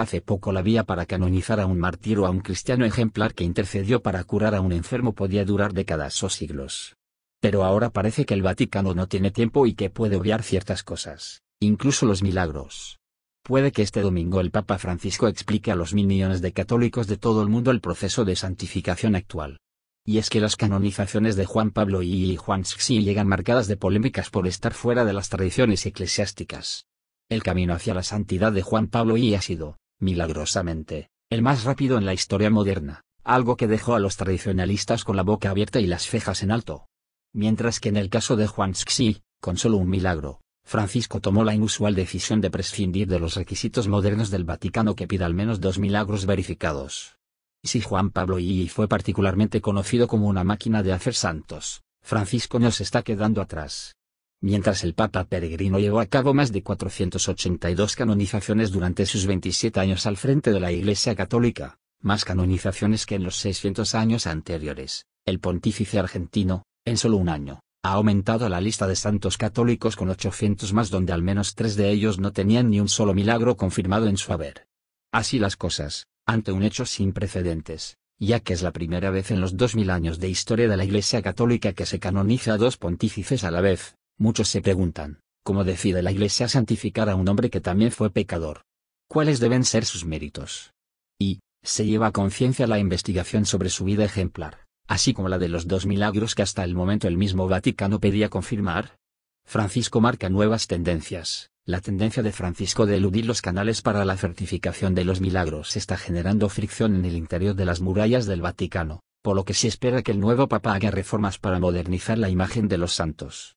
hace poco la vía para canonizar a un mártir o a un cristiano ejemplar que intercedió para curar a un enfermo podía durar décadas o siglos. Pero ahora parece que el Vaticano no tiene tiempo y que puede obviar ciertas cosas, incluso los milagros. Puede que este domingo el Papa Francisco explique a los mil millones de católicos de todo el mundo el proceso de santificación actual. Y es que las canonizaciones de Juan Pablo y Juan Xi llegan marcadas de polémicas por estar fuera de las tradiciones eclesiásticas. El camino hacia la santidad de Juan Pablo y ha sido, milagrosamente, el más rápido en la historia moderna, algo que dejó a los tradicionalistas con la boca abierta y las cejas en alto. Mientras que en el caso de Juan Xi, con solo un milagro, Francisco tomó la inusual decisión de prescindir de los requisitos modernos del Vaticano que pide al menos dos milagros verificados. Si Juan Pablo II fue particularmente conocido como una máquina de hacer santos, Francisco nos está quedando atrás. Mientras el Papa Peregrino llevó a cabo más de 482 canonizaciones durante sus 27 años al frente de la Iglesia Católica, más canonizaciones que en los 600 años anteriores, el pontífice argentino, en solo un año, ha aumentado la lista de santos católicos con 800 más donde al menos tres de ellos no tenían ni un solo milagro confirmado en su haber. Así las cosas, ante un hecho sin precedentes, ya que es la primera vez en los 2000 años de historia de la Iglesia Católica que se canoniza a dos pontífices a la vez, Muchos se preguntan, ¿cómo decide la Iglesia santificar a un hombre que también fue pecador? ¿Cuáles deben ser sus méritos? Y, se lleva a conciencia la investigación sobre su vida ejemplar, así como la de los dos milagros que hasta el momento el mismo Vaticano pedía confirmar. Francisco marca nuevas tendencias. La tendencia de Francisco de eludir los canales para la certificación de los milagros está generando fricción en el interior de las murallas del Vaticano, por lo que se espera que el nuevo Papa haga reformas para modernizar la imagen de los santos.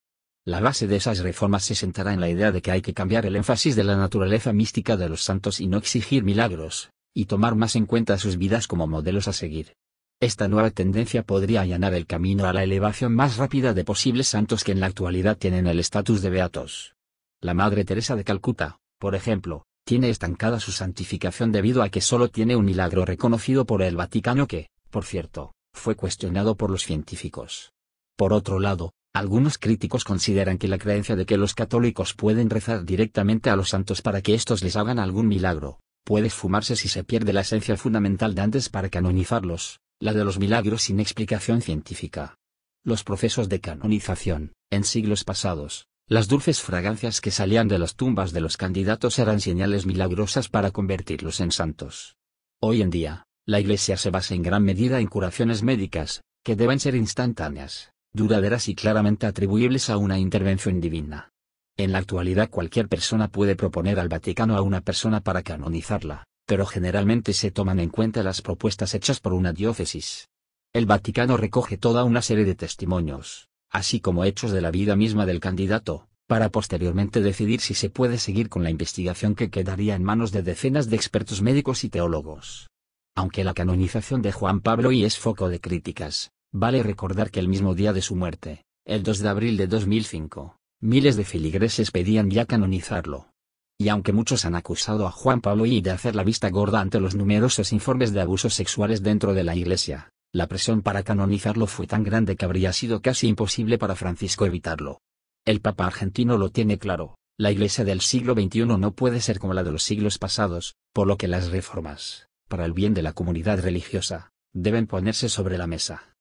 La base de esas reformas se sentará en la idea de que hay que cambiar el énfasis de la naturaleza mística de los santos y no exigir milagros, y tomar más en cuenta sus vidas como modelos a seguir. Esta nueva tendencia podría allanar el camino a la elevación más rápida de posibles santos que en la actualidad tienen el estatus de beatos. La Madre Teresa de Calcuta, por ejemplo, tiene estancada su santificación debido a que solo tiene un milagro reconocido por el Vaticano que, por cierto, fue cuestionado por los científicos. Por otro lado, algunos críticos consideran que la creencia de que los católicos pueden rezar directamente a los santos para que estos les hagan algún milagro, puede fumarse si se pierde la esencia fundamental de antes para canonizarlos, la de los milagros sin explicación científica. Los procesos de canonización, en siglos pasados, las dulces fragancias que salían de las tumbas de los candidatos eran señales milagrosas para convertirlos en santos. Hoy en día, la Iglesia se basa en gran medida en curaciones médicas, que deben ser instantáneas duraderas y claramente atribuibles a una intervención divina. En la actualidad cualquier persona puede proponer al Vaticano a una persona para canonizarla, pero generalmente se toman en cuenta las propuestas hechas por una diócesis. El Vaticano recoge toda una serie de testimonios, así como hechos de la vida misma del candidato, para posteriormente decidir si se puede seguir con la investigación que quedaría en manos de decenas de expertos médicos y teólogos. Aunque la canonización de Juan Pablo y es foco de críticas, Vale recordar que el mismo día de su muerte, el 2 de abril de 2005, miles de filigreses pedían ya canonizarlo. Y aunque muchos han acusado a Juan Pablo I de hacer la vista gorda ante los numerosos informes de abusos sexuales dentro de la Iglesia, la presión para canonizarlo fue tan grande que habría sido casi imposible para Francisco evitarlo. El Papa argentino lo tiene claro, la Iglesia del siglo XXI no puede ser como la de los siglos pasados, por lo que las reformas, para el bien de la comunidad religiosa, deben ponerse sobre la mesa.